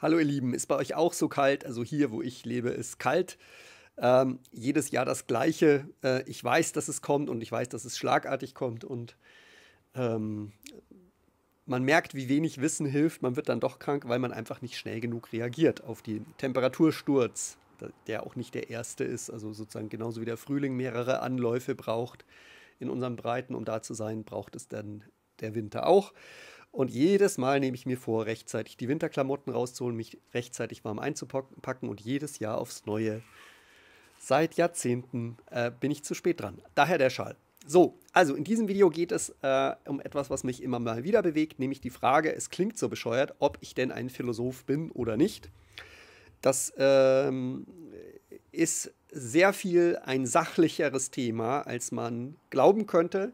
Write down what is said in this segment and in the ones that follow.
Hallo ihr Lieben, ist bei euch auch so kalt? Also hier, wo ich lebe, ist kalt. Ähm, jedes Jahr das gleiche. Äh, ich weiß, dass es kommt und ich weiß, dass es schlagartig kommt und ähm, man merkt, wie wenig Wissen hilft. Man wird dann doch krank, weil man einfach nicht schnell genug reagiert auf den Temperatursturz, der auch nicht der erste ist. Also sozusagen genauso wie der Frühling mehrere Anläufe braucht in unseren Breiten, um da zu sein, braucht es dann der Winter auch. Und jedes Mal nehme ich mir vor, rechtzeitig die Winterklamotten rauszuholen, mich rechtzeitig warm einzupacken und jedes Jahr aufs Neue. Seit Jahrzehnten äh, bin ich zu spät dran. Daher der Schal. So, also in diesem Video geht es äh, um etwas, was mich immer mal wieder bewegt, nämlich die Frage, es klingt so bescheuert, ob ich denn ein Philosoph bin oder nicht. Das ähm, ist sehr viel ein sachlicheres Thema, als man glauben könnte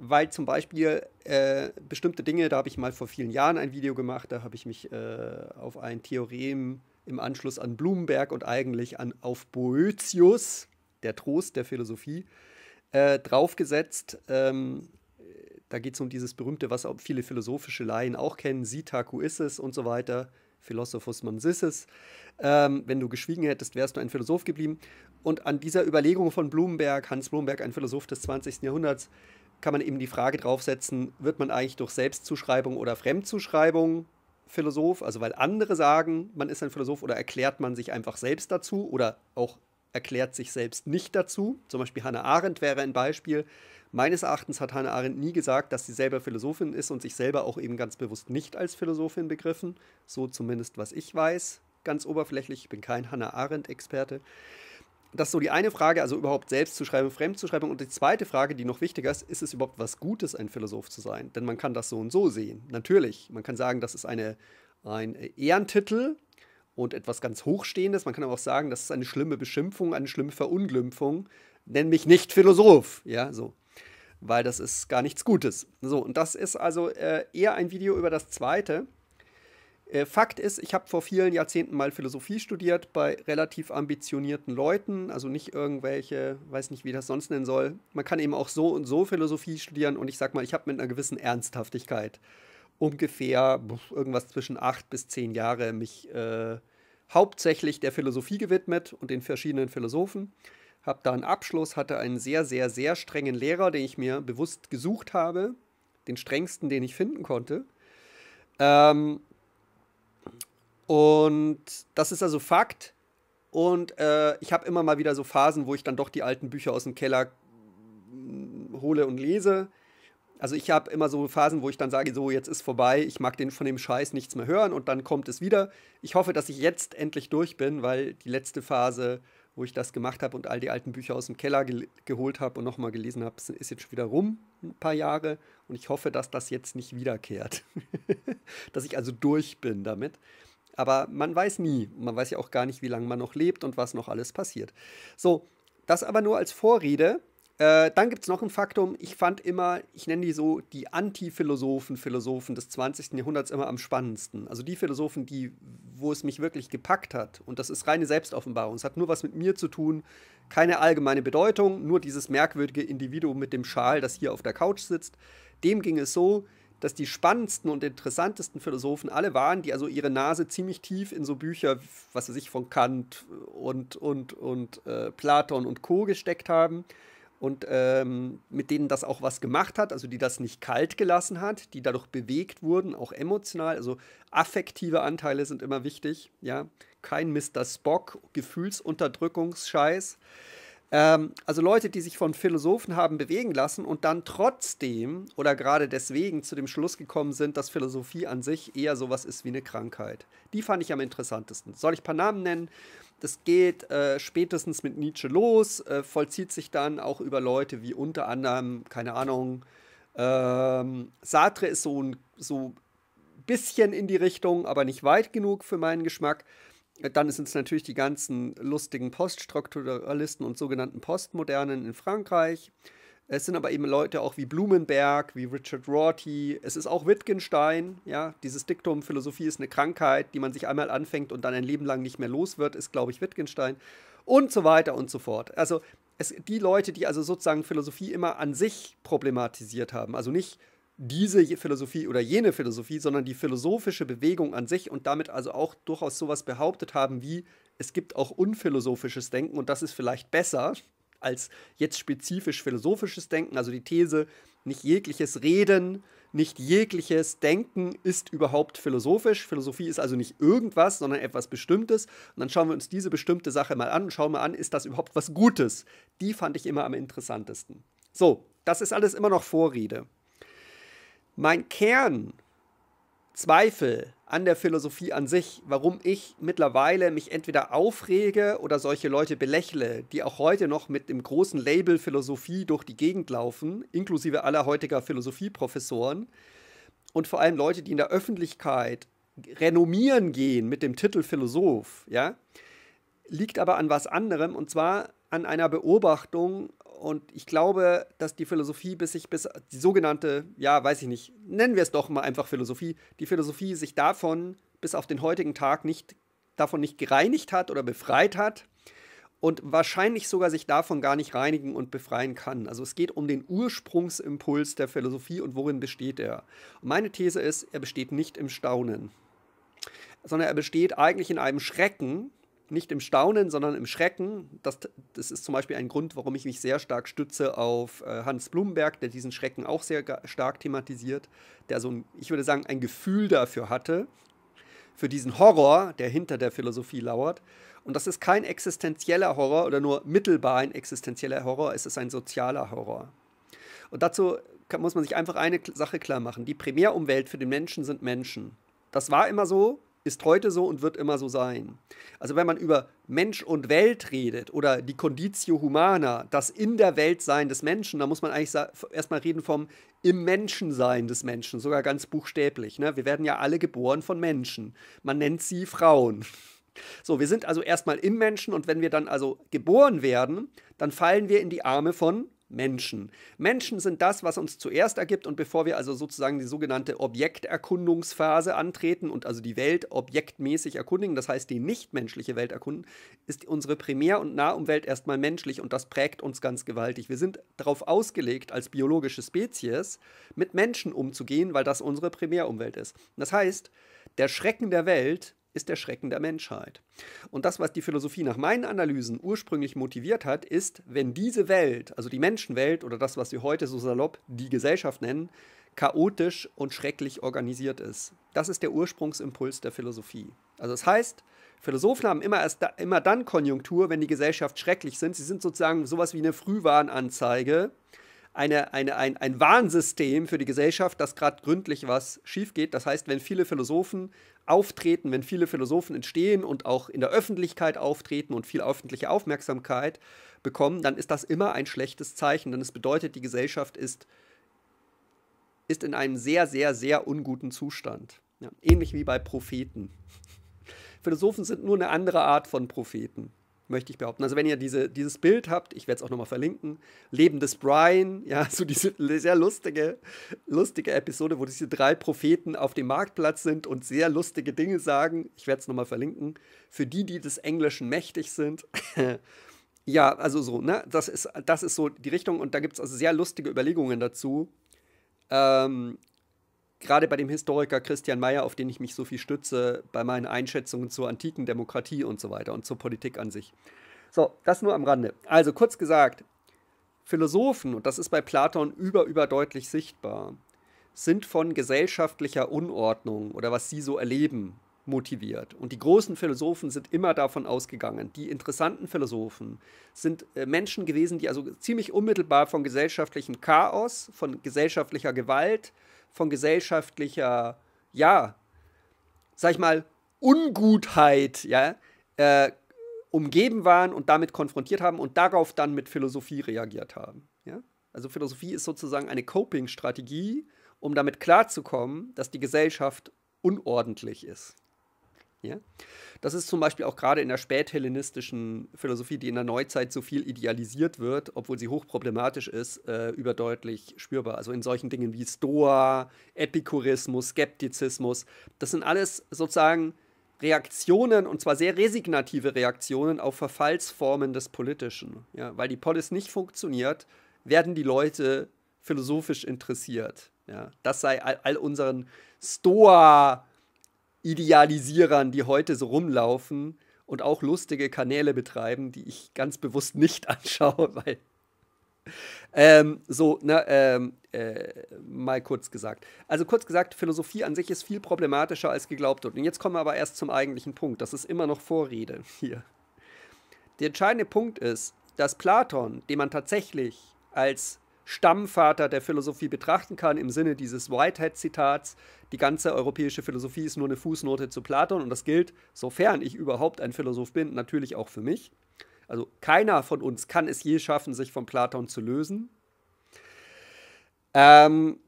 weil zum Beispiel äh, bestimmte Dinge, da habe ich mal vor vielen Jahren ein Video gemacht, da habe ich mich äh, auf ein Theorem im Anschluss an Blumenberg und eigentlich an, auf Boetius, der Trost der Philosophie, äh, draufgesetzt. Ähm, da geht es um dieses berühmte, was auch viele philosophische Laien auch kennen, Sitaku ist und so weiter, Philosophus Mansissis. Ähm, wenn du geschwiegen hättest, wärst du ein Philosoph geblieben. Und an dieser Überlegung von Blumenberg, Hans Blumenberg, ein Philosoph des 20. Jahrhunderts, kann man eben die Frage draufsetzen, wird man eigentlich durch Selbstzuschreibung oder Fremdzuschreibung Philosoph? Also weil andere sagen, man ist ein Philosoph oder erklärt man sich einfach selbst dazu oder auch erklärt sich selbst nicht dazu. Zum Beispiel Hannah Arendt wäre ein Beispiel. Meines Erachtens hat Hannah Arendt nie gesagt, dass sie selber Philosophin ist und sich selber auch eben ganz bewusst nicht als Philosophin begriffen. So zumindest was ich weiß, ganz oberflächlich. Ich bin kein Hannah Arendt-Experte das ist so die eine Frage, also überhaupt selbst zu Selbstzuschreibung, Fremdzuschreibung. Und die zweite Frage, die noch wichtiger ist, ist es überhaupt was Gutes, ein Philosoph zu sein? Denn man kann das so und so sehen. Natürlich, man kann sagen, das ist eine, ein Ehrentitel und etwas ganz Hochstehendes. Man kann aber auch sagen, das ist eine schlimme Beschimpfung, eine schlimme Verunglimpfung. Nenn mich nicht Philosoph, ja, so. Weil das ist gar nichts Gutes. So, und das ist also äh, eher ein Video über das zweite. Äh, Fakt ist, ich habe vor vielen Jahrzehnten mal Philosophie studiert bei relativ ambitionierten Leuten, also nicht irgendwelche, weiß nicht, wie das sonst nennen soll. Man kann eben auch so und so Philosophie studieren und ich sag mal, ich habe mit einer gewissen Ernsthaftigkeit ungefähr irgendwas zwischen acht bis zehn Jahre mich äh, hauptsächlich der Philosophie gewidmet und den verschiedenen Philosophen. Habe da einen Abschluss, hatte einen sehr, sehr, sehr strengen Lehrer, den ich mir bewusst gesucht habe, den strengsten, den ich finden konnte. Ähm, und das ist also Fakt. Und äh, ich habe immer mal wieder so Phasen, wo ich dann doch die alten Bücher aus dem Keller mm, hole und lese. Also ich habe immer so Phasen, wo ich dann sage, so jetzt ist vorbei, ich mag den von dem Scheiß nichts mehr hören und dann kommt es wieder. Ich hoffe, dass ich jetzt endlich durch bin, weil die letzte Phase, wo ich das gemacht habe und all die alten Bücher aus dem Keller ge geholt habe und nochmal gelesen habe, ist jetzt schon wieder rum, ein paar Jahre. Und ich hoffe, dass das jetzt nicht wiederkehrt. dass ich also durch bin damit. Aber man weiß nie. Man weiß ja auch gar nicht, wie lange man noch lebt und was noch alles passiert. So, das aber nur als Vorrede. Äh, dann gibt es noch ein Faktum. Ich fand immer, ich nenne die so die Anti-Philosophen, Philosophen des 20. Jahrhunderts immer am spannendsten. Also die Philosophen, die, wo es mich wirklich gepackt hat. Und das ist reine Selbstoffenbarung. Es hat nur was mit mir zu tun. Keine allgemeine Bedeutung, nur dieses merkwürdige Individuum mit dem Schal, das hier auf der Couch sitzt. Dem ging es so, dass die spannendsten und interessantesten Philosophen alle waren, die also ihre Nase ziemlich tief in so Bücher, was weiß ich, von Kant und, und, und äh, Platon und Co. gesteckt haben und ähm, mit denen das auch was gemacht hat, also die das nicht kalt gelassen hat, die dadurch bewegt wurden, auch emotional, also affektive Anteile sind immer wichtig, ja, kein Mr. Spock, Gefühlsunterdrückungsscheiß. Ähm, also Leute, die sich von Philosophen haben bewegen lassen und dann trotzdem oder gerade deswegen zu dem Schluss gekommen sind, dass Philosophie an sich eher sowas ist wie eine Krankheit. Die fand ich am interessantesten. Soll ich ein paar Namen nennen? Das geht äh, spätestens mit Nietzsche los, äh, vollzieht sich dann auch über Leute wie unter anderem, keine Ahnung, ähm, Sartre ist so ein so bisschen in die Richtung, aber nicht weit genug für meinen Geschmack. Dann sind es natürlich die ganzen lustigen Poststrukturalisten und sogenannten Postmodernen in Frankreich. Es sind aber eben Leute auch wie Blumenberg, wie Richard Rorty. Es ist auch Wittgenstein. Ja, dieses Diktum, Philosophie ist eine Krankheit, die man sich einmal anfängt und dann ein Leben lang nicht mehr los wird, ist, glaube ich, Wittgenstein. Und so weiter und so fort. Also es, die Leute, die also sozusagen Philosophie immer an sich problematisiert haben, also nicht diese Philosophie oder jene Philosophie, sondern die philosophische Bewegung an sich und damit also auch durchaus sowas behauptet haben wie, es gibt auch unphilosophisches Denken und das ist vielleicht besser als jetzt spezifisch philosophisches Denken, also die These, nicht jegliches Reden, nicht jegliches Denken ist überhaupt philosophisch. Philosophie ist also nicht irgendwas, sondern etwas Bestimmtes. Und dann schauen wir uns diese bestimmte Sache mal an und schauen mal an, ist das überhaupt was Gutes? Die fand ich immer am interessantesten. So, das ist alles immer noch Vorrede mein Kern Zweifel an der Philosophie an sich, warum ich mittlerweile mich entweder aufrege oder solche Leute belächle, die auch heute noch mit dem großen Label Philosophie durch die Gegend laufen, inklusive aller heutiger Philosophieprofessoren und vor allem Leute, die in der Öffentlichkeit renommieren gehen mit dem Titel Philosoph, ja, liegt aber an was anderem und zwar an einer Beobachtung und ich glaube, dass die Philosophie bis sich bis die sogenannte, ja, weiß ich nicht, nennen wir es doch mal einfach Philosophie, die Philosophie sich davon bis auf den heutigen Tag nicht davon nicht gereinigt hat oder befreit hat und wahrscheinlich sogar sich davon gar nicht reinigen und befreien kann. Also es geht um den Ursprungsimpuls der Philosophie und worin besteht er. Und meine These ist, er besteht nicht im Staunen, sondern er besteht eigentlich in einem Schrecken, nicht im Staunen, sondern im Schrecken. Das, das ist zum Beispiel ein Grund, warum ich mich sehr stark stütze auf äh, Hans Blumberg, der diesen Schrecken auch sehr stark thematisiert, der so ein, ich würde sagen, ein Gefühl dafür hatte, für diesen Horror, der hinter der Philosophie lauert. Und das ist kein existenzieller Horror oder nur mittelbar ein existenzieller Horror, es ist ein sozialer Horror. Und dazu kann, muss man sich einfach eine Sache klar machen. Die Primärumwelt für den Menschen sind Menschen. Das war immer so, ist heute so und wird immer so sein. Also wenn man über Mensch und Welt redet oder die Conditio Humana, das in der Welt sein des Menschen, da muss man eigentlich erstmal reden vom im Menschensein des Menschen, sogar ganz buchstäblich. Ne? Wir werden ja alle geboren von Menschen. Man nennt sie Frauen. So, wir sind also erstmal im Menschen und wenn wir dann also geboren werden, dann fallen wir in die Arme von Menschen. Menschen sind das, was uns zuerst ergibt und bevor wir also sozusagen die sogenannte Objekterkundungsphase antreten und also die Welt objektmäßig erkundigen, das heißt die nichtmenschliche Welt erkunden, ist unsere Primär- und Nahumwelt erstmal menschlich und das prägt uns ganz gewaltig. Wir sind darauf ausgelegt, als biologische Spezies mit Menschen umzugehen, weil das unsere Primärumwelt ist. Das heißt, der Schrecken der Welt ist der Schrecken der Menschheit. Und das, was die Philosophie nach meinen Analysen ursprünglich motiviert hat, ist, wenn diese Welt, also die Menschenwelt oder das, was wir heute so salopp die Gesellschaft nennen, chaotisch und schrecklich organisiert ist. Das ist der Ursprungsimpuls der Philosophie. Also das heißt, Philosophen haben immer, erst da, immer dann Konjunktur, wenn die Gesellschaft schrecklich sind. Sie sind sozusagen sowas wie eine Frühwarnanzeige, eine, eine, ein, ein Warnsystem für die Gesellschaft, dass gerade gründlich was schief geht. Das heißt, wenn viele Philosophen auftreten, wenn viele Philosophen entstehen und auch in der Öffentlichkeit auftreten und viel öffentliche Aufmerksamkeit bekommen, dann ist das immer ein schlechtes Zeichen, denn es bedeutet, die Gesellschaft ist, ist in einem sehr, sehr, sehr unguten Zustand. Ja, ähnlich wie bei Propheten. Philosophen sind nur eine andere Art von Propheten möchte ich behaupten. Also wenn ihr diese, dieses Bild habt, ich werde es auch nochmal verlinken, Leben des Brian, ja, so diese sehr lustige, lustige Episode, wo diese drei Propheten auf dem Marktplatz sind und sehr lustige Dinge sagen. Ich werde es nochmal verlinken. Für die, die des Englischen mächtig sind. ja, also so, ne? Das ist, das ist so die Richtung und da gibt es also sehr lustige Überlegungen dazu. Ähm, gerade bei dem Historiker Christian Mayer, auf den ich mich so viel stütze, bei meinen Einschätzungen zur antiken Demokratie und so weiter und zur Politik an sich. So, das nur am Rande. Also kurz gesagt, Philosophen, und das ist bei Platon über, überdeutlich sichtbar, sind von gesellschaftlicher Unordnung oder was sie so erleben motiviert. Und die großen Philosophen sind immer davon ausgegangen. Die interessanten Philosophen sind äh, Menschen gewesen, die also ziemlich unmittelbar von gesellschaftlichem Chaos, von gesellschaftlicher Gewalt, äh, von gesellschaftlicher, ja, sag ich mal, Ungutheit, ja, äh, umgeben waren und damit konfrontiert haben und darauf dann mit Philosophie reagiert haben. Ja? Also Philosophie ist sozusagen eine Coping-Strategie, um damit klarzukommen, dass die Gesellschaft unordentlich ist. Ja? Das ist zum Beispiel auch gerade in der späthellenistischen Philosophie, die in der Neuzeit so viel idealisiert wird, obwohl sie hochproblematisch ist, äh, überdeutlich spürbar. Also in solchen Dingen wie Stoa, Epikurismus, Skeptizismus, das sind alles sozusagen Reaktionen, und zwar sehr resignative Reaktionen auf Verfallsformen des Politischen. Ja? Weil die Polis nicht funktioniert, werden die Leute philosophisch interessiert. Ja? Das sei all, all unseren Stoa- Idealisierern, die heute so rumlaufen und auch lustige Kanäle betreiben, die ich ganz bewusst nicht anschaue, weil ähm, so, ne, ähm, äh, mal kurz gesagt. Also kurz gesagt, Philosophie an sich ist viel problematischer als geglaubt wird. Und jetzt kommen wir aber erst zum eigentlichen Punkt. Das ist immer noch Vorrede hier. Der entscheidende Punkt ist, dass Platon, den man tatsächlich als Stammvater der Philosophie betrachten kann, im Sinne dieses Whitehead-Zitats, die ganze europäische Philosophie ist nur eine Fußnote zu Platon und das gilt, sofern ich überhaupt ein Philosoph bin, natürlich auch für mich. Also keiner von uns kann es je schaffen, sich von Platon zu lösen. Ähm,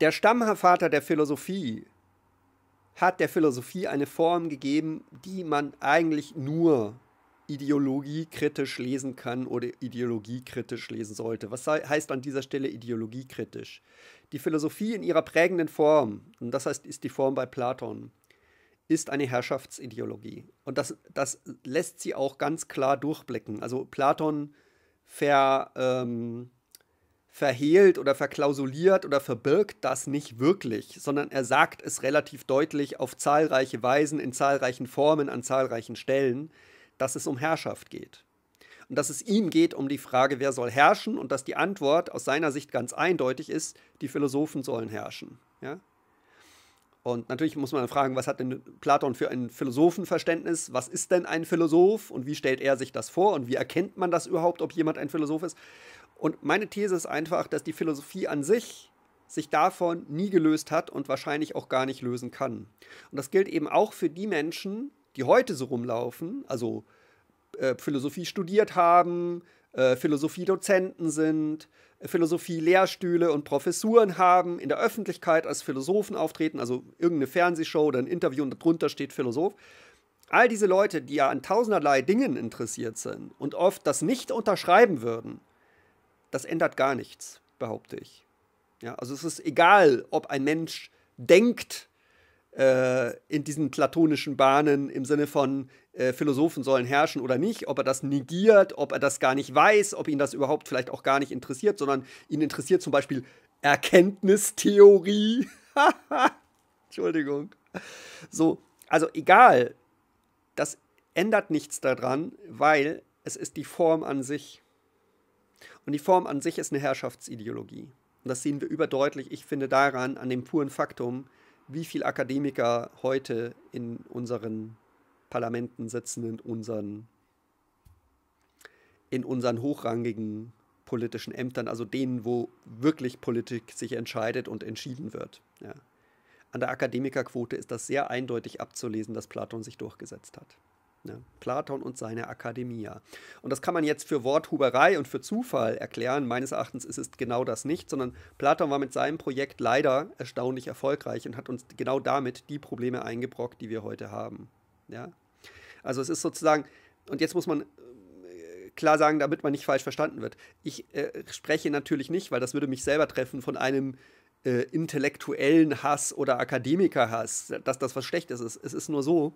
der Stammvater der Philosophie hat der Philosophie eine Form gegeben, die man eigentlich nur Ideologie kritisch lesen kann oder Ideologie kritisch lesen sollte. Was heißt an dieser Stelle Ideologie kritisch? Die Philosophie in ihrer prägenden Form, und das heißt, ist die Form bei Platon, ist eine Herrschaftsideologie. Und das, das lässt sie auch ganz klar durchblicken. Also Platon ver, ähm, verhehlt oder verklausuliert oder verbirgt das nicht wirklich, sondern er sagt es relativ deutlich auf zahlreiche Weisen, in zahlreichen Formen, an zahlreichen Stellen dass es um Herrschaft geht. Und dass es ihm geht um die Frage, wer soll herrschen und dass die Antwort aus seiner Sicht ganz eindeutig ist, die Philosophen sollen herrschen. Ja? Und natürlich muss man fragen, was hat denn Platon für ein Philosophenverständnis? Was ist denn ein Philosoph und wie stellt er sich das vor und wie erkennt man das überhaupt, ob jemand ein Philosoph ist? Und meine These ist einfach, dass die Philosophie an sich sich davon nie gelöst hat und wahrscheinlich auch gar nicht lösen kann. Und das gilt eben auch für die Menschen, die heute so rumlaufen, also äh, Philosophie studiert haben, äh, Philosophie-Dozenten sind, Philosophie-Lehrstühle und Professuren haben, in der Öffentlichkeit als Philosophen auftreten, also irgendeine Fernsehshow oder ein Interview und darunter steht Philosoph. All diese Leute, die ja an tausenderlei Dingen interessiert sind und oft das nicht unterschreiben würden, das ändert gar nichts, behaupte ich. Ja, also es ist egal, ob ein Mensch denkt, äh, in diesen platonischen Bahnen im Sinne von äh, Philosophen sollen herrschen oder nicht, ob er das negiert, ob er das gar nicht weiß, ob ihn das überhaupt vielleicht auch gar nicht interessiert, sondern ihn interessiert zum Beispiel Erkenntnistheorie. Entschuldigung. So, also egal, das ändert nichts daran, weil es ist die Form an sich. Und die Form an sich ist eine Herrschaftsideologie. Und das sehen wir überdeutlich, ich finde, daran, an dem puren Faktum, wie viele Akademiker heute in unseren Parlamenten sitzen, in unseren, in unseren hochrangigen politischen Ämtern, also denen, wo wirklich Politik sich entscheidet und entschieden wird. Ja. An der Akademikerquote ist das sehr eindeutig abzulesen, dass Platon sich durchgesetzt hat. Ne? Platon und seine Akademia. Und das kann man jetzt für Worthuberei und für Zufall erklären. Meines Erachtens ist es genau das nicht, sondern Platon war mit seinem Projekt leider erstaunlich erfolgreich und hat uns genau damit die Probleme eingebrockt, die wir heute haben. Ja? Also es ist sozusagen, und jetzt muss man äh, klar sagen, damit man nicht falsch verstanden wird. Ich äh, spreche natürlich nicht, weil das würde mich selber treffen von einem äh, intellektuellen Hass oder Akademikerhass, dass das was Schlechtes ist. Es ist nur so,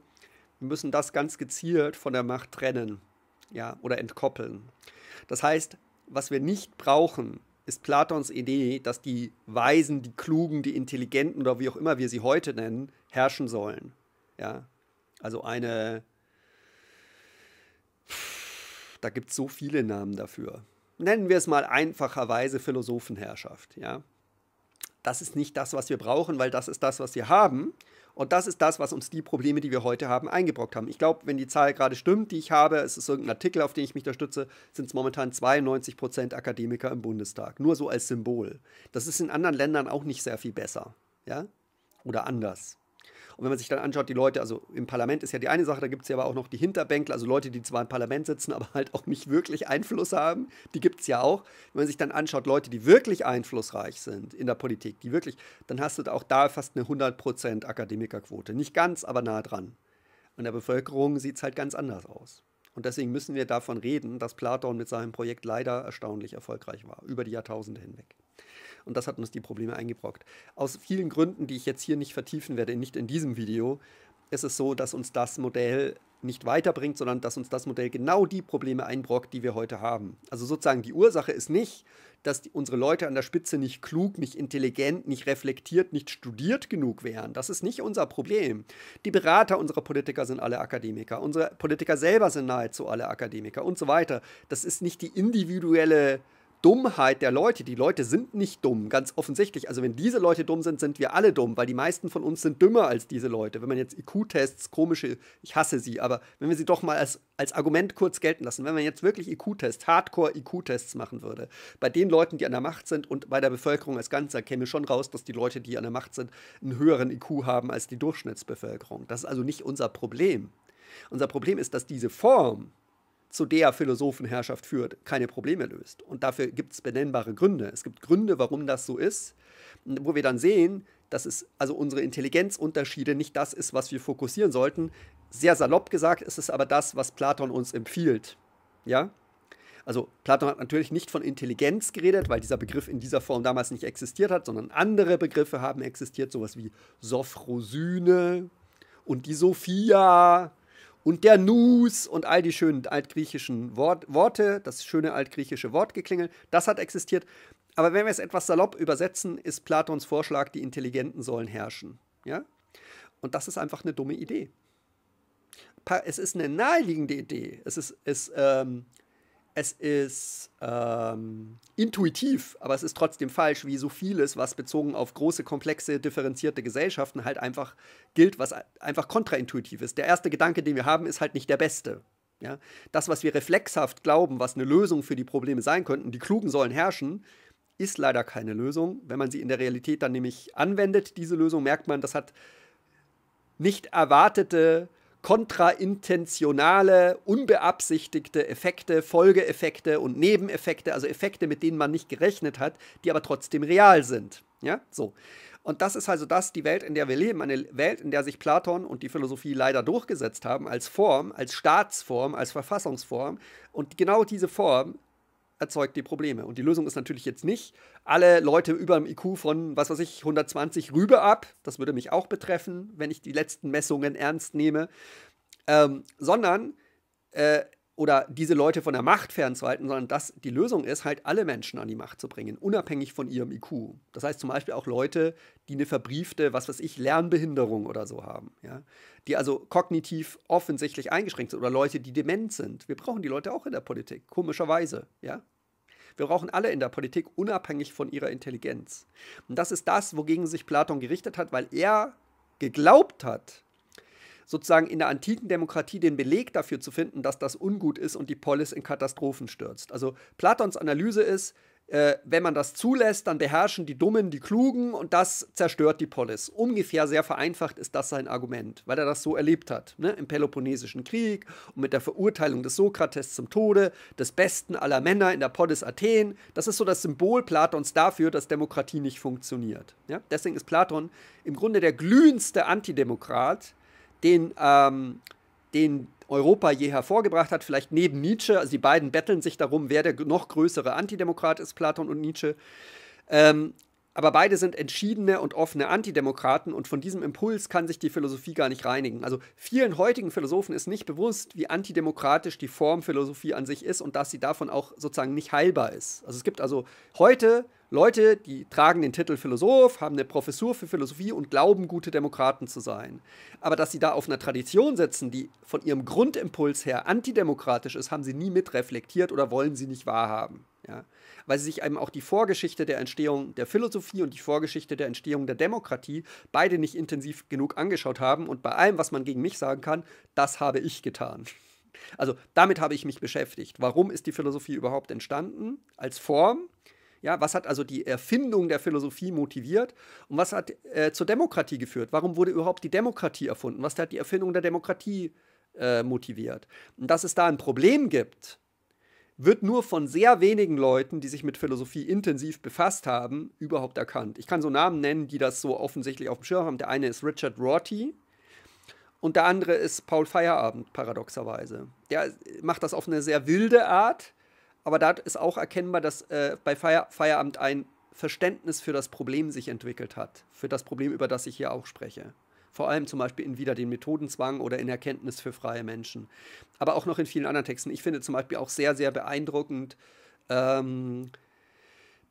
wir müssen das ganz gezielt von der Macht trennen ja, oder entkoppeln. Das heißt, was wir nicht brauchen, ist Platons Idee, dass die Weisen, die Klugen, die Intelligenten oder wie auch immer wir sie heute nennen, herrschen sollen. Ja, also eine. Da gibt es so viele Namen dafür. Nennen wir es mal einfacherweise Philosophenherrschaft. Ja, das ist nicht das, was wir brauchen, weil das ist das, was wir haben. Und das ist das, was uns die Probleme, die wir heute haben, eingebrockt haben. Ich glaube, wenn die Zahl gerade stimmt, die ich habe, es ist irgendein Artikel, auf den ich mich da stütze, sind es momentan 92 Prozent Akademiker im Bundestag. Nur so als Symbol. Das ist in anderen Ländern auch nicht sehr viel besser. Ja? Oder anders. Und wenn man sich dann anschaut, die Leute, also im Parlament ist ja die eine Sache, da gibt es ja aber auch noch die Hinterbänkler, also Leute, die zwar im Parlament sitzen, aber halt auch nicht wirklich Einfluss haben, die gibt es ja auch. Wenn man sich dann anschaut, Leute, die wirklich einflussreich sind in der Politik, die wirklich, dann hast du auch da fast eine 100% Akademikerquote. Nicht ganz, aber nah dran. Und der Bevölkerung sieht es halt ganz anders aus. Und deswegen müssen wir davon reden, dass Platon mit seinem Projekt leider erstaunlich erfolgreich war, über die Jahrtausende hinweg und das hat uns die Probleme eingebrockt. Aus vielen Gründen, die ich jetzt hier nicht vertiefen werde, nicht in diesem Video, ist es so, dass uns das Modell nicht weiterbringt, sondern dass uns das Modell genau die Probleme einbrockt, die wir heute haben. Also sozusagen die Ursache ist nicht, dass die, unsere Leute an der Spitze nicht klug, nicht intelligent, nicht reflektiert, nicht studiert genug wären. Das ist nicht unser Problem. Die Berater unserer Politiker sind alle Akademiker. Unsere Politiker selber sind nahezu alle Akademiker und so weiter. Das ist nicht die individuelle äh, Dummheit der Leute. Die Leute sind nicht dumm, ganz offensichtlich. Also wenn diese Leute dumm sind, sind wir alle dumm, weil die meisten von uns sind dümmer als diese Leute. Wenn man jetzt IQ-Tests, komische, ich hasse sie, aber wenn wir sie doch mal als, als Argument kurz gelten lassen, wenn man jetzt wirklich IQ-Tests, Hardcore-IQ-Tests machen würde, bei den Leuten, die an der Macht sind und bei der Bevölkerung als Ganzer, käme schon raus, dass die Leute, die an der Macht sind, einen höheren IQ haben als die Durchschnittsbevölkerung. Das ist also nicht unser Problem. Unser Problem ist, dass diese Form, zu der Philosophenherrschaft führt, keine Probleme löst. Und dafür gibt es benennbare Gründe. Es gibt Gründe, warum das so ist, wo wir dann sehen, dass es also unsere Intelligenzunterschiede nicht das ist, was wir fokussieren sollten. Sehr salopp gesagt, ist es aber das, was Platon uns empfiehlt. Ja? Also Platon hat natürlich nicht von Intelligenz geredet, weil dieser Begriff in dieser Form damals nicht existiert hat, sondern andere Begriffe haben existiert, sowas wie Sophrosyne und die Sophia und der Nus und all die schönen altgriechischen Wort, Worte, das schöne altgriechische Wortgeklingel, das hat existiert. Aber wenn wir es etwas salopp übersetzen, ist Platons Vorschlag, die Intelligenten sollen herrschen. Ja? Und das ist einfach eine dumme Idee. Es ist eine naheliegende Idee. Es ist, es, ähm, es ist ähm, intuitiv, aber es ist trotzdem falsch, wie so vieles, was bezogen auf große, komplexe, differenzierte Gesellschaften halt einfach gilt, was einfach kontraintuitiv ist. Der erste Gedanke, den wir haben, ist halt nicht der beste. Ja? Das, was wir reflexhaft glauben, was eine Lösung für die Probleme sein könnten, die Klugen sollen herrschen, ist leider keine Lösung. Wenn man sie in der Realität dann nämlich anwendet, diese Lösung, merkt man, das hat nicht erwartete äh, kontraintentionale, unbeabsichtigte Effekte, Folgeeffekte und Nebeneffekte, also Effekte, mit denen man nicht gerechnet hat, die aber trotzdem real sind. Ja, so. Und das ist also das, die Welt, in der wir leben, eine Welt, in der sich Platon und die Philosophie leider durchgesetzt haben, als Form, als Staatsform, als Verfassungsform. Und genau diese Form erzeugt die Probleme. Und die Lösung ist natürlich jetzt nicht, alle Leute über dem IQ von, was weiß ich, 120 rüber ab. Das würde mich auch betreffen, wenn ich die letzten Messungen ernst nehme. Ähm, sondern, äh, oder diese Leute von der Macht fernzuhalten, sondern dass die Lösung ist, halt alle Menschen an die Macht zu bringen, unabhängig von ihrem IQ. Das heißt zum Beispiel auch Leute, die eine verbriefte, was weiß ich, Lernbehinderung oder so haben, ja? die also kognitiv offensichtlich eingeschränkt sind oder Leute, die dement sind. Wir brauchen die Leute auch in der Politik, komischerweise. Ja? Wir brauchen alle in der Politik, unabhängig von ihrer Intelligenz. Und das ist das, wogegen sich Platon gerichtet hat, weil er geglaubt hat, sozusagen in der antiken Demokratie den Beleg dafür zu finden, dass das ungut ist und die Polis in Katastrophen stürzt. Also Platons Analyse ist, äh, wenn man das zulässt, dann beherrschen die Dummen die Klugen und das zerstört die Polis. Ungefähr sehr vereinfacht ist das sein Argument, weil er das so erlebt hat. Ne? Im Peloponnesischen Krieg und mit der Verurteilung des Sokrates zum Tode, des besten aller Männer in der Polis Athen. Das ist so das Symbol Platons dafür, dass Demokratie nicht funktioniert. Ja? Deswegen ist Platon im Grunde der glühendste Antidemokrat, den, ähm, den Europa je hervorgebracht hat, vielleicht neben Nietzsche. Also die beiden betteln sich darum, wer der noch größere Antidemokrat ist, Platon und Nietzsche. Ähm, aber beide sind entschiedene und offene Antidemokraten und von diesem Impuls kann sich die Philosophie gar nicht reinigen. Also vielen heutigen Philosophen ist nicht bewusst, wie antidemokratisch die Formphilosophie an sich ist und dass sie davon auch sozusagen nicht heilbar ist. Also es gibt also heute Leute, die tragen den Titel Philosoph, haben eine Professur für Philosophie und glauben, gute Demokraten zu sein. Aber dass sie da auf einer Tradition setzen, die von ihrem Grundimpuls her antidemokratisch ist, haben sie nie mitreflektiert oder wollen sie nicht wahrhaben. Ja? Weil sie sich eben auch die Vorgeschichte der Entstehung der Philosophie und die Vorgeschichte der Entstehung der Demokratie beide nicht intensiv genug angeschaut haben. Und bei allem, was man gegen mich sagen kann, das habe ich getan. Also damit habe ich mich beschäftigt. Warum ist die Philosophie überhaupt entstanden als Form? Ja, was hat also die Erfindung der Philosophie motiviert und was hat äh, zur Demokratie geführt? Warum wurde überhaupt die Demokratie erfunden? Was hat die Erfindung der Demokratie äh, motiviert? Und dass es da ein Problem gibt, wird nur von sehr wenigen Leuten, die sich mit Philosophie intensiv befasst haben, überhaupt erkannt. Ich kann so Namen nennen, die das so offensichtlich auf dem Schirm haben. Der eine ist Richard Rorty und der andere ist Paul Feierabend, paradoxerweise. Der macht das auf eine sehr wilde Art, aber da ist auch erkennbar, dass äh, bei Feier Feierabend ein Verständnis für das Problem sich entwickelt hat. Für das Problem, über das ich hier auch spreche. Vor allem zum Beispiel in wieder den Methodenzwang oder in Erkenntnis für freie Menschen. Aber auch noch in vielen anderen Texten. Ich finde zum Beispiel auch sehr, sehr beeindruckend ähm,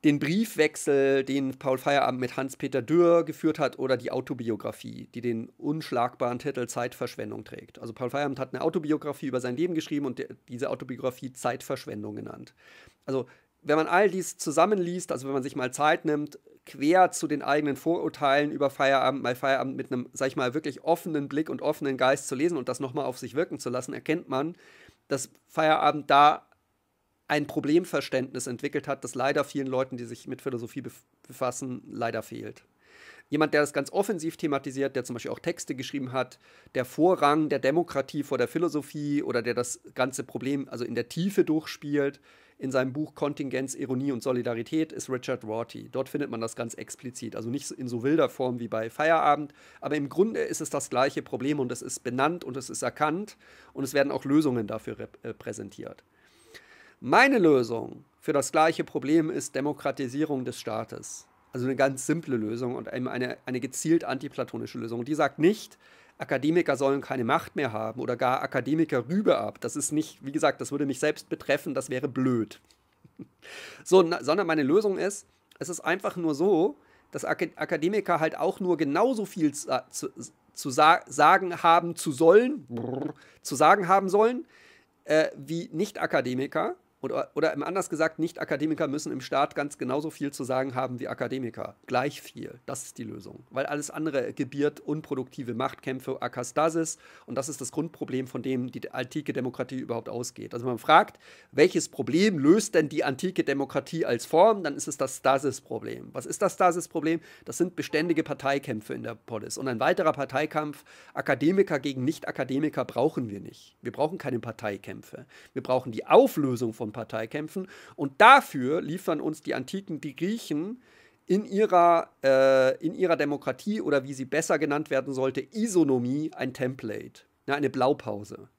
den Briefwechsel, den Paul Feierabend mit Hans-Peter Dürr geführt hat, oder die Autobiografie, die den unschlagbaren Titel Zeitverschwendung trägt. Also Paul Feierabend hat eine Autobiografie über sein Leben geschrieben und diese Autobiografie Zeitverschwendung genannt. Also wenn man all dies zusammenliest, also wenn man sich mal Zeit nimmt, quer zu den eigenen Vorurteilen über Feierabend, mal Feierabend mit einem, sag ich mal, wirklich offenen Blick und offenen Geist zu lesen und das nochmal auf sich wirken zu lassen, erkennt man, dass Feierabend da ein Problemverständnis entwickelt hat, das leider vielen Leuten, die sich mit Philosophie befassen, leider fehlt. Jemand, der das ganz offensiv thematisiert, der zum Beispiel auch Texte geschrieben hat, der Vorrang der Demokratie vor der Philosophie oder der das ganze Problem also in der Tiefe durchspielt, in seinem Buch Kontingenz, Ironie und Solidarität ist Richard Rorty. Dort findet man das ganz explizit, also nicht in so wilder Form wie bei Feierabend, aber im Grunde ist es das gleiche Problem und es ist benannt und es ist erkannt und es werden auch Lösungen dafür äh, präsentiert. Meine Lösung für das gleiche Problem ist Demokratisierung des Staates. Also eine ganz simple Lösung und eine, eine gezielt antiplatonische Lösung. Die sagt nicht, Akademiker sollen keine Macht mehr haben oder gar Akademiker rübe ab. Das ist nicht, wie gesagt, das würde mich selbst betreffen, das wäre blöd. So, na, sondern meine Lösung ist, es ist einfach nur so, dass Akademiker halt auch nur genauso viel zu, zu, sa sagen haben zu sollen, brrr, zu sagen haben sollen, äh, wie Nicht-Akademiker. Oder, oder anders gesagt, Nicht-Akademiker müssen im Staat ganz genauso viel zu sagen haben wie Akademiker. Gleich viel. Das ist die Lösung. Weil alles andere gebiert unproduktive Machtkämpfe, Akastasis. Und das ist das Grundproblem, von dem die antike Demokratie überhaupt ausgeht. Also man fragt, welches Problem löst denn die antike Demokratie als Form? Dann ist es das Stasis-Problem. Was ist das Stasis-Problem? Das sind beständige Parteikämpfe in der Polis. Und ein weiterer Parteikampf, Akademiker gegen Nicht-Akademiker, brauchen wir nicht. Wir brauchen keine Parteikämpfe. Wir brauchen die Auflösung von anderen Partei kämpfen. Und dafür liefern uns die Antiken, die Griechen, in ihrer, äh, in ihrer Demokratie oder wie sie besser genannt werden sollte, Isonomie, ein Template, ja, ne, eine Blaupause.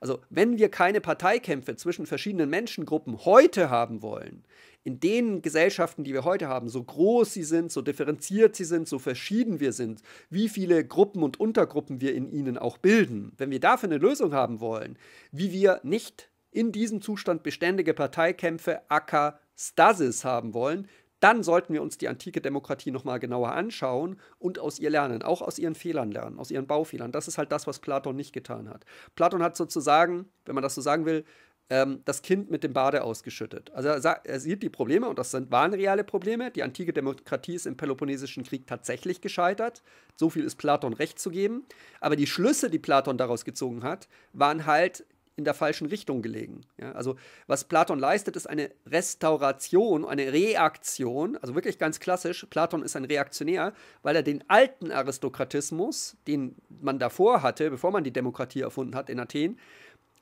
Also wenn wir keine Parteikämpfe zwischen verschiedenen Menschengruppen heute haben wollen, in den Gesellschaften, die wir heute haben, so groß sie sind, so differenziert sie sind, so verschieden wir sind, wie viele Gruppen und Untergruppen wir in ihnen auch bilden, wenn wir dafür eine Lösung haben wollen, wie wir nicht in diesem Zustand beständige Parteikämpfe aka Stasis haben wollen, dann sollten wir uns die antike Demokratie nochmal genauer anschauen und aus ihr lernen, auch aus ihren Fehlern lernen, aus ihren Baufehlern. Das ist halt das, was Platon nicht getan hat. Platon hat sozusagen, wenn man das so sagen will, ähm, das Kind mit dem Bade ausgeschüttet. Also er, er, sieht die Probleme und das sind, waren reale Probleme. Die antike Demokratie ist im Peloponnesischen Krieg tatsächlich gescheitert. So viel ist Platon recht zu geben. Aber die Schlüsse, die Platon daraus gezogen hat, waren halt in der falschen Richtung gelegen. Ja, also was Platon leistet, ist eine Restauration, eine Reaktion, also wirklich ganz klassisch. Platon ist ein Reaktionär, weil er den alten Aristokratismus, den man davor hatte, bevor man die Demokratie erfunden hat in Athen,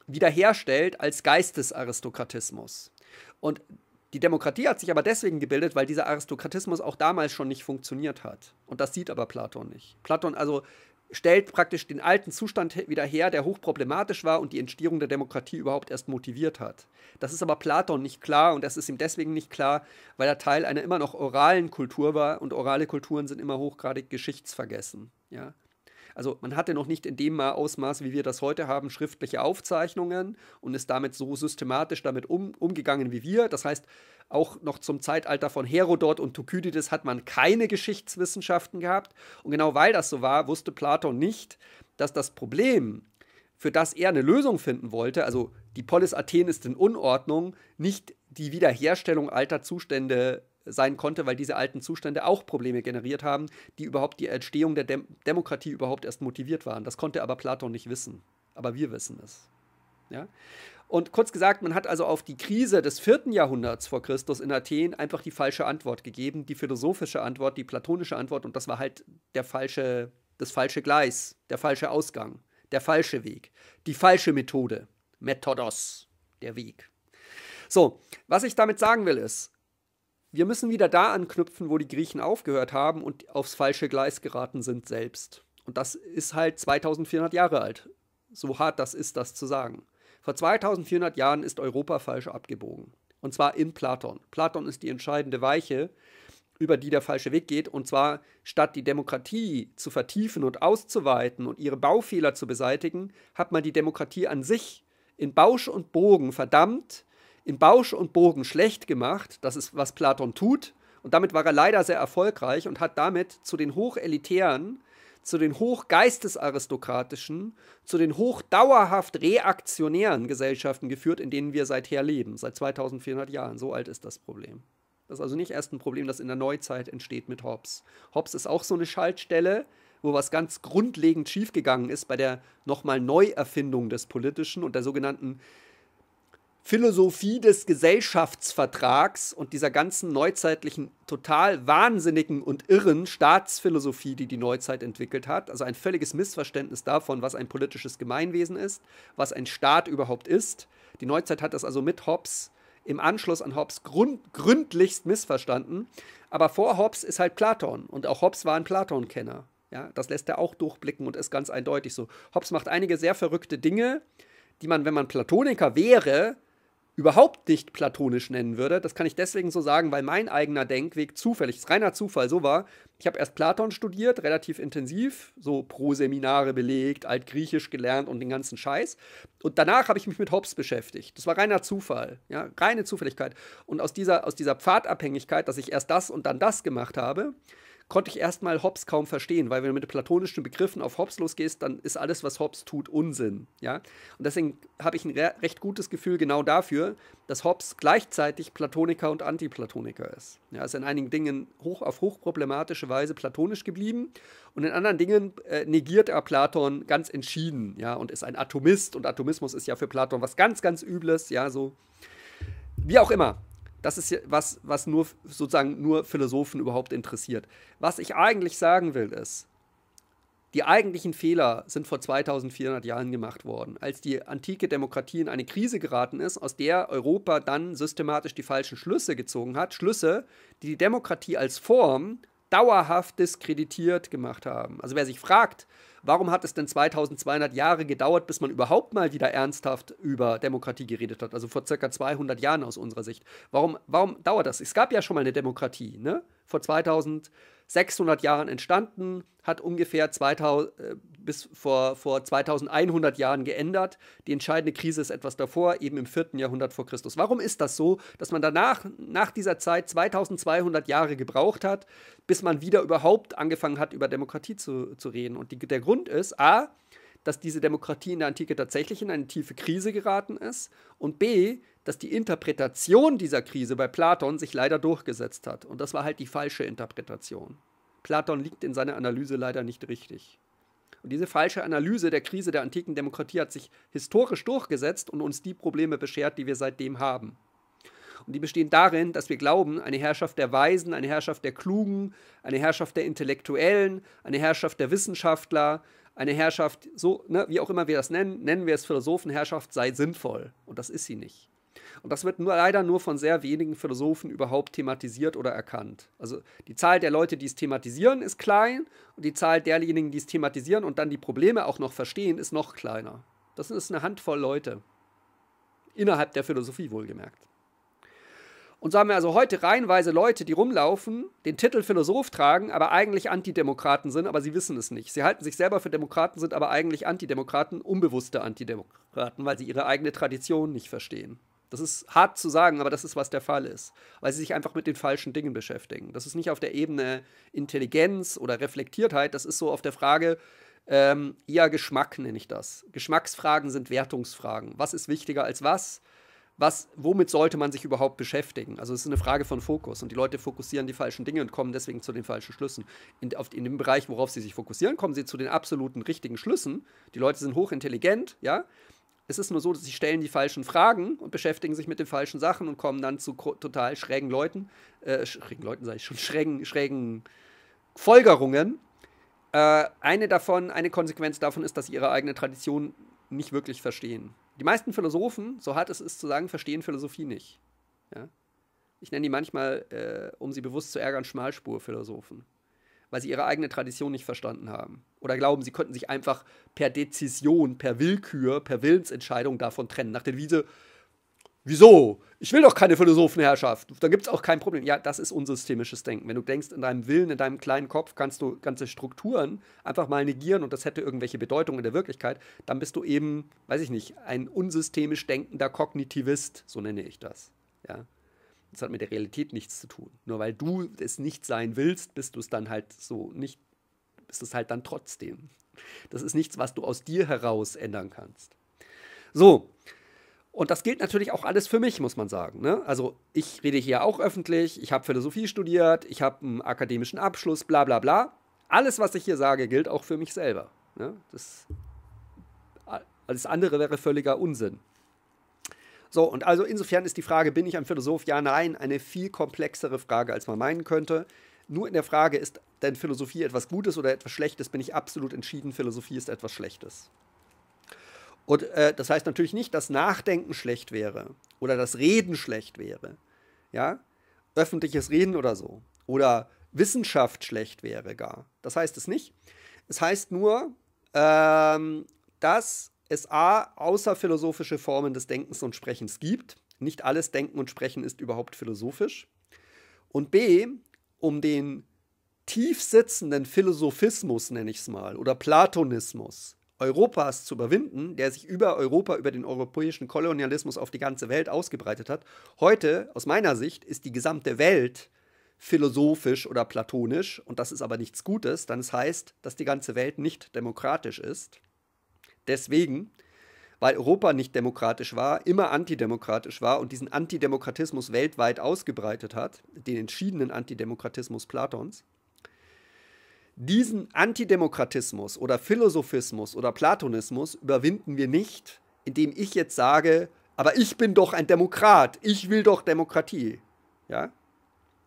wiederherstellt als Geistesaristokratismus. Und die Demokratie hat sich aber deswegen gebildet, weil dieser Aristokratismus auch damals schon nicht funktioniert hat. Und das sieht aber Platon nicht. Platon also stellt praktisch den alten Zustand wieder her, der hochproblematisch war und die Entstehung der Demokratie überhaupt erst motiviert hat. Das ist aber Platon nicht klar und das ist ihm deswegen nicht klar, weil er Teil einer immer noch oralen Kultur war und orale Kulturen sind immer hochgradig geschichtsvergessen. Ja? Also man hatte noch nicht in dem Ausmaß, wie wir das heute haben, schriftliche Aufzeichnungen und ist damit so systematisch damit um, umgegangen wie wir. Das heißt, auch noch zum Zeitalter von Herodot und Thukydides hat man keine Geschichtswissenschaften gehabt. Und genau weil das so war, wusste Platon nicht, dass das Problem, für das er eine Lösung finden wollte, also die Polis Athen ist in Unordnung, nicht die Wiederherstellung alter Zustände sein konnte, weil diese alten Zustände auch Probleme generiert haben, die überhaupt die Entstehung der Dem Demokratie überhaupt erst motiviert waren. Das konnte aber Platon nicht wissen. Aber wir wissen es. Ja? Und kurz gesagt, man hat also auf die Krise des vierten Jahrhunderts vor Christus in Athen einfach die falsche Antwort gegeben, die philosophische Antwort, die platonische Antwort, und das war halt der falsche, das falsche Gleis, der falsche Ausgang, der falsche Weg, die falsche Methode, Methodos, der Weg. So, was ich damit sagen will ist, wir müssen wieder da anknüpfen, wo die Griechen aufgehört haben und aufs falsche Gleis geraten sind selbst. Und das ist halt 2400 Jahre alt. So hart das ist, das zu sagen. Vor 2400 Jahren ist Europa falsch abgebogen. Und zwar in Platon. Platon ist die entscheidende Weiche, über die der falsche Weg geht. Und zwar, statt die Demokratie zu vertiefen und auszuweiten und ihre Baufehler zu beseitigen, hat man die Demokratie an sich in Bausch und Bogen verdammt, in Bausch und Bogen schlecht gemacht. Das ist, was Platon tut. Und damit war er leider sehr erfolgreich und hat damit zu den hochelitären zu den hochgeistesaristokratischen, zu den hochdauerhaft reaktionären Gesellschaften geführt, in denen wir seither leben, seit 2400 Jahren. So alt ist das Problem. Das ist also nicht erst ein Problem, das in der Neuzeit entsteht mit Hobbes. Hobbes ist auch so eine Schaltstelle, wo was ganz grundlegend schiefgegangen ist bei der nochmal Neuerfindung des Politischen und der sogenannten äh, Philosophie des Gesellschaftsvertrags und dieser ganzen neuzeitlichen, total wahnsinnigen und irren Staatsphilosophie, die die Neuzeit entwickelt hat. Also ein völliges Missverständnis davon, was ein politisches Gemeinwesen ist, was ein Staat überhaupt ist. Die Neuzeit hat das also mit Hobbes im Anschluss an Hobbes grund, gründlichst missverstanden. Aber vor Hobbes ist halt Platon und auch Hobbes war ein Platon-Kenner. Ja, das lässt er auch durchblicken und ist ganz eindeutig so. Hobbes macht einige sehr verrückte Dinge, die man, wenn man Platoniker wäre, überhaupt nicht platonisch nennen würde. Das kann ich deswegen so sagen, weil mein eigener Denkweg zufällig, ist reiner Zufall, so war. Ich habe erst Platon studiert, relativ intensiv, so Pro-Seminare belegt, Altgriechisch gelernt und den ganzen Scheiß. Und danach habe ich mich mit Hobbes beschäftigt. Das war reiner Zufall, ja, reine Zufälligkeit. Und aus dieser, aus dieser Pfadabhängigkeit, dass ich erst das und dann das gemacht habe, konnte ich erstmal Hobbes kaum verstehen, weil wenn du mit platonischen Begriffen auf Hobbes losgehst, dann ist alles, was Hobbes tut, Unsinn. Ja? Und deswegen habe ich ein re recht gutes Gefühl genau dafür, dass Hobbes gleichzeitig Platoniker und Antiplatoniker ist. Er ja, ist in einigen Dingen hoch auf hochproblematische Weise platonisch geblieben und in anderen Dingen äh, negiert er Platon ganz entschieden ja? und ist ein Atomist und Atomismus ist ja für Platon was ganz, ganz Übles, ja, so. Wie auch immer. Das ist was, was nur sozusagen nur Philosophen überhaupt interessiert. Was ich eigentlich sagen will, ist, die eigentlichen Fehler sind vor 2400 Jahren gemacht worden, als die antike Demokratie in eine Krise geraten ist, aus der Europa dann systematisch die falschen Schlüsse gezogen hat. Schlüsse, die die Demokratie als Form dauerhaft diskreditiert gemacht haben. Also wer sich fragt, Warum hat es denn 2200 Jahre gedauert, bis man überhaupt mal wieder ernsthaft über Demokratie geredet hat? Also vor circa 200 Jahren aus unserer Sicht. Warum, warum dauert das? Es gab ja schon mal eine Demokratie, ne? Vor 2600 Jahren entstanden, hat ungefähr 2000, äh, bis vor, vor 2100 Jahren geändert. Die entscheidende Krise ist etwas davor, eben im 4. Jahrhundert vor Christus. Warum ist das so, dass man danach, nach dieser Zeit 2200 Jahre gebraucht hat, bis man wieder überhaupt angefangen hat, über Demokratie zu, zu reden? Und die, der Grund ist, a, dass diese Demokratie in der Antike tatsächlich in eine tiefe Krise geraten ist und b, dass die Interpretation dieser Krise bei Platon sich leider durchgesetzt hat. Und das war halt die falsche Interpretation. Platon liegt in seiner Analyse leider nicht richtig. Und diese falsche Analyse der Krise der antiken Demokratie hat sich historisch durchgesetzt und uns die Probleme beschert, die wir seitdem haben. Und die bestehen darin, dass wir glauben, eine Herrschaft der Weisen, eine Herrschaft der Klugen, eine Herrschaft der Intellektuellen, eine Herrschaft der Wissenschaftler, eine Herrschaft, so, ne, wie auch immer wir das nennen, nennen wir es Philosophenherrschaft, sei sinnvoll. Und das ist sie nicht. Und das wird nur, leider nur von sehr wenigen Philosophen überhaupt thematisiert oder erkannt. Also die Zahl der Leute, die es thematisieren, ist klein und die Zahl derjenigen, die es thematisieren und dann die Probleme auch noch verstehen, ist noch kleiner. Das ist eine Handvoll Leute. Innerhalb der Philosophie wohlgemerkt. Und so haben wir also heute reihenweise Leute, die rumlaufen, den Titel Philosoph tragen, aber eigentlich Antidemokraten sind, aber sie wissen es nicht. Sie halten sich selber für Demokraten, sind aber eigentlich Antidemokraten, unbewusste Antidemokraten, weil sie ihre eigene Tradition nicht verstehen. Das ist hart zu sagen, aber das ist, was der Fall ist. Weil sie sich einfach mit den falschen Dingen beschäftigen. Das ist nicht auf der Ebene Intelligenz oder Reflektiertheit, das ist so auf der Frage, ähm, eher Geschmack nenne ich das. Geschmacksfragen sind Wertungsfragen. Was ist wichtiger als was? was? Womit sollte man sich überhaupt beschäftigen? Also es ist eine Frage von Fokus und die Leute fokussieren die falschen Dinge und kommen deswegen zu den falschen Schlüssen. In, auf, in dem Bereich, worauf sie sich fokussieren, kommen sie zu den absoluten richtigen Schlüssen. Die Leute sind hochintelligent, ja, es ist nur so, dass sie stellen die falschen Fragen und beschäftigen sich mit den falschen Sachen und kommen dann zu total schrägen Leuten, äh, schrägen Leuten sage ich schon, schrägen, schrägen Folgerungen. Äh, eine davon, eine Konsequenz davon ist, dass sie ihre eigene Tradition nicht wirklich verstehen. Die meisten Philosophen, so hart es ist zu sagen, verstehen Philosophie nicht. Ja? Ich nenne die manchmal, äh, um sie bewusst zu ärgern, Schmalspurphilosophen, weil sie ihre eigene Tradition nicht verstanden haben oder glauben, sie könnten sich einfach per Dezision, per Willkür, per Willensentscheidung davon trennen. Nach der Devise, wieso? Ich will doch keine Philosophenherrschaft. Da gibt es auch kein Problem. Ja, das ist unsystemisches Denken. Wenn du denkst, in deinem Willen, in deinem kleinen Kopf kannst du ganze Strukturen einfach mal negieren und das hätte irgendwelche Bedeutung in der Wirklichkeit, dann bist du eben, weiß ich nicht, ein unsystemisch denkender Kognitivist, so nenne ich das. Ja. Das hat mit der Realität nichts zu tun. Nur weil du es nicht sein willst, bist du es dann halt so nicht ist es halt dann trotzdem. Das ist nichts, was du aus dir heraus ändern kannst. So, und das gilt natürlich auch alles für mich, muss man sagen. Ne? Also ich rede hier auch öffentlich, ich habe Philosophie studiert, ich habe einen akademischen Abschluss, bla bla bla. Alles, was ich hier sage, gilt auch für mich selber. Ne? Das, alles andere wäre völliger Unsinn. So, und also insofern ist die Frage, bin ich ein Philosoph? Ja, nein, eine viel komplexere Frage, als man meinen könnte nur in der Frage, ist denn Philosophie etwas Gutes oder etwas Schlechtes, bin ich absolut entschieden, Philosophie ist etwas Schlechtes. Und äh, das heißt natürlich nicht, dass Nachdenken schlecht wäre oder das Reden schlecht wäre. Ja? Öffentliches Reden oder so. Oder Wissenschaft schlecht wäre gar. Das heißt es nicht. Es heißt nur, ähm, dass es A, außerphilosophische Formen des Denkens und Sprechens gibt. Nicht alles Denken und Sprechen ist überhaupt philosophisch. Und B, um den tief sitzenden Philosophismus, nenne ich es mal, oder Platonismus Europas zu überwinden, der sich über Europa, über den europäischen Kolonialismus auf die ganze Welt ausgebreitet hat. Heute, aus meiner Sicht, ist die gesamte Welt philosophisch oder platonisch und das ist aber nichts Gutes, dann es heißt, dass die ganze Welt nicht demokratisch ist. Deswegen weil Europa nicht demokratisch war, immer antidemokratisch war und diesen Antidemokratismus weltweit ausgebreitet hat, den entschiedenen Antidemokratismus Platons. Diesen Antidemokratismus oder Philosophismus oder Platonismus überwinden wir nicht, indem ich jetzt sage, aber ich bin doch ein Demokrat, ich will doch Demokratie. Ja?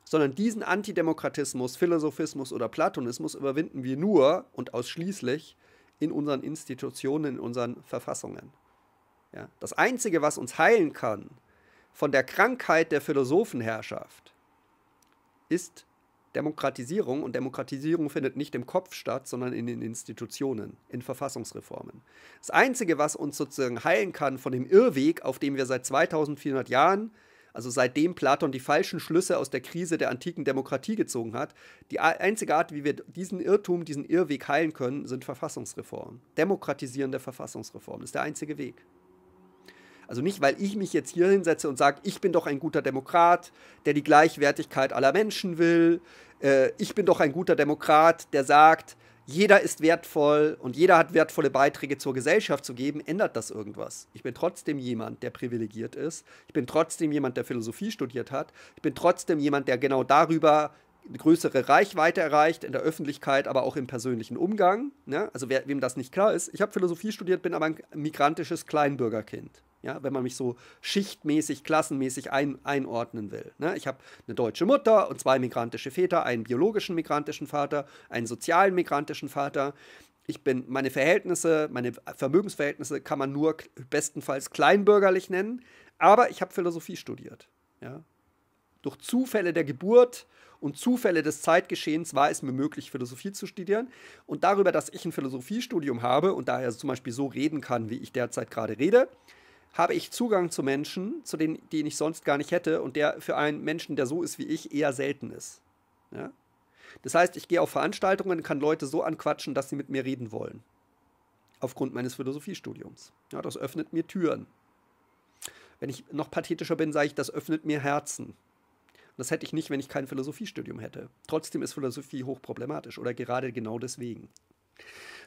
Sondern diesen Antidemokratismus, Philosophismus oder Platonismus überwinden wir nur und ausschließlich in unseren Institutionen, in unseren Verfassungen. Ja, das Einzige, was uns heilen kann von der Krankheit der Philosophenherrschaft, ist Demokratisierung. Und Demokratisierung findet nicht im Kopf statt, sondern in den Institutionen, in Verfassungsreformen. Das Einzige, was uns sozusagen heilen kann von dem Irrweg, auf dem wir seit 2400 Jahren also seitdem Platon die falschen Schlüsse aus der Krise der antiken Demokratie gezogen hat, die einzige Art, wie wir diesen Irrtum, diesen Irrweg heilen können, sind Verfassungsreformen. Demokratisieren der Verfassungsreform ist der einzige Weg. Also nicht, weil ich mich jetzt hier hinsetze und sage, ich bin doch ein guter Demokrat, der die Gleichwertigkeit aller Menschen will. Äh, ich bin doch ein guter Demokrat, der sagt, jeder ist wertvoll und jeder hat wertvolle Beiträge zur Gesellschaft zu geben, ändert das irgendwas. Ich bin trotzdem jemand, der privilegiert ist. Ich bin trotzdem jemand, der Philosophie studiert hat. Ich bin trotzdem jemand, der genau darüber eine größere Reichweite erreicht, in der Öffentlichkeit, aber auch im persönlichen Umgang. Ne? Also wer, wem das nicht klar ist, ich habe Philosophie studiert, bin aber ein migrantisches Kleinbürgerkind. Ja, wenn man mich so schichtmäßig, klassenmäßig ein, einordnen will. Ne? Ich habe eine deutsche Mutter und zwei migrantische Väter, einen biologischen migrantischen Vater, einen sozialen migrantischen Vater. Ich bin, meine Verhältnisse, meine Vermögensverhältnisse kann man nur bestenfalls kleinbürgerlich nennen, aber ich habe Philosophie studiert. Ja? Durch Zufälle der Geburt und Zufälle des Zeitgeschehens war es mir möglich, Philosophie zu studieren. Und darüber, dass ich ein Philosophiestudium habe und daher zum Beispiel so reden kann, wie ich derzeit gerade rede, habe ich Zugang zu Menschen, zu denen, den ich sonst gar nicht hätte und der für einen Menschen, der so ist wie ich, eher selten ist. Ja? Das heißt, ich gehe auf Veranstaltungen, und kann Leute so anquatschen, dass sie mit mir reden wollen. Aufgrund meines Philosophiestudiums. Ja, das öffnet mir Türen. Wenn ich noch pathetischer bin, sage ich, das öffnet mir Herzen. Das hätte ich nicht, wenn ich kein Philosophiestudium hätte. Trotzdem ist Philosophie hochproblematisch oder gerade genau deswegen.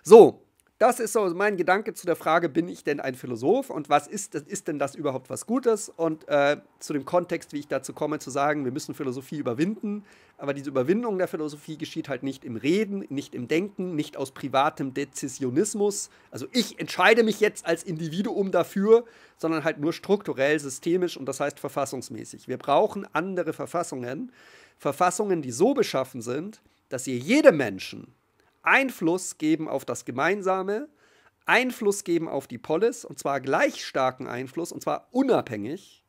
So, das ist so mein Gedanke zu der Frage, bin ich denn ein Philosoph und was ist, ist denn das überhaupt was Gutes? Und äh, zu dem Kontext, wie ich dazu komme, zu sagen, wir müssen Philosophie überwinden, aber diese Überwindung der Philosophie geschieht halt nicht im Reden, nicht im Denken, nicht aus privatem Dezisionismus. Also ich entscheide mich jetzt als Individuum dafür, sondern halt nur strukturell, systemisch und das heißt verfassungsmäßig. Wir brauchen andere Verfassungen, Verfassungen, die so beschaffen sind, dass sie jedem Menschen Einfluss geben auf das Gemeinsame, Einfluss geben auf die Polis, und zwar gleich starken Einfluss, und zwar unabhängig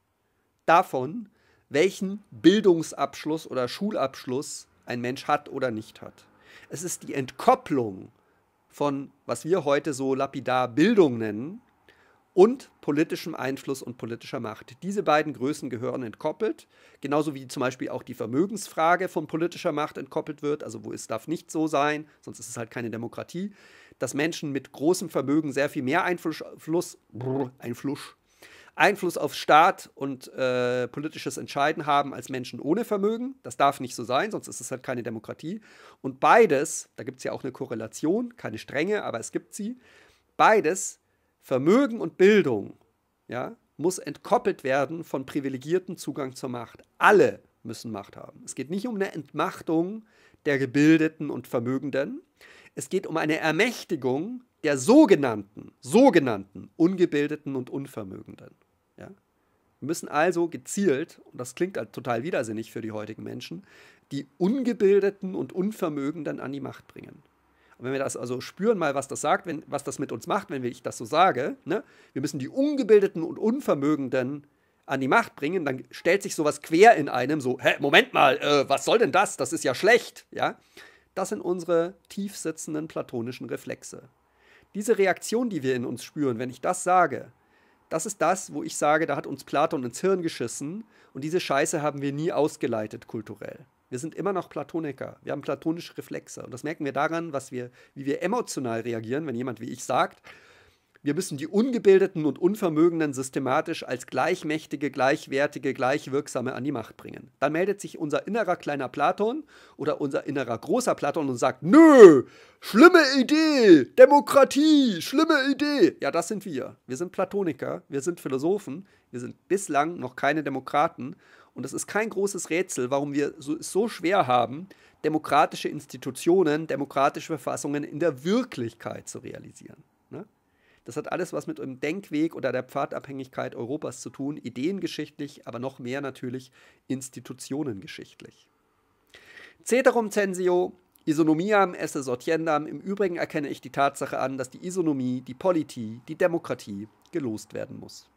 davon, welchen Bildungsabschluss oder Schulabschluss ein Mensch hat oder nicht hat. Es ist die Entkopplung von, was wir heute so lapidar Bildung nennen, und politischem Einfluss und politischer Macht. Diese beiden Größen gehören entkoppelt, genauso wie zum Beispiel auch die Vermögensfrage von politischer Macht entkoppelt wird. Also wo es darf nicht so sein, sonst ist es halt keine Demokratie, dass Menschen mit großem Vermögen sehr viel mehr Einfluss, brr, Einfluss, Einfluss auf Staat und äh, politisches Entscheiden haben als Menschen ohne Vermögen. Das darf nicht so sein, sonst ist es halt keine Demokratie. Und beides, da gibt es ja auch eine Korrelation, keine strenge, aber es gibt sie, beides Vermögen und Bildung ja, muss entkoppelt werden von privilegierten Zugang zur Macht. Alle müssen Macht haben. Es geht nicht um eine Entmachtung der Gebildeten und Vermögenden. Es geht um eine Ermächtigung der sogenannten, sogenannten Ungebildeten und Unvermögenden. Ja? Wir müssen also gezielt, und das klingt halt total widersinnig für die heutigen Menschen, die Ungebildeten und Unvermögenden an die Macht bringen. Und wenn wir das also spüren mal, was das sagt, wenn, was das mit uns macht, wenn ich das so sage, ne? wir müssen die Ungebildeten und Unvermögenden an die Macht bringen, dann stellt sich sowas quer in einem, so, hä, Moment mal, äh, was soll denn das? Das ist ja schlecht, ja. Das sind unsere tiefsitzenden platonischen Reflexe. Diese Reaktion, die wir in uns spüren, wenn ich das sage, das ist das, wo ich sage, da hat uns Platon ins Hirn geschissen und diese Scheiße haben wir nie ausgeleitet kulturell. Wir sind immer noch Platoniker. Wir haben platonische Reflexe. Und das merken wir daran, was wir, wie wir emotional reagieren, wenn jemand wie ich sagt, wir müssen die Ungebildeten und Unvermögenden systematisch als gleichmächtige, gleichwertige, gleichwirksame an die Macht bringen. Dann meldet sich unser innerer kleiner Platon oder unser innerer großer Platon und sagt: Nö, schlimme Idee, Demokratie, schlimme Idee. Ja, das sind wir. Wir sind Platoniker, wir sind Philosophen, wir sind bislang noch keine Demokraten und es ist kein großes Rätsel, warum wir es so, so schwer haben, demokratische Institutionen, demokratische Verfassungen in der Wirklichkeit zu realisieren. Ne? Das hat alles was mit dem Denkweg oder der Pfadabhängigkeit Europas zu tun, ideengeschichtlich, aber noch mehr natürlich institutionengeschichtlich. Ceterum censio, Isonomiam esse sortiendam, im Übrigen erkenne ich die Tatsache an, dass die Isonomie, die Politie, die Demokratie gelost werden muss.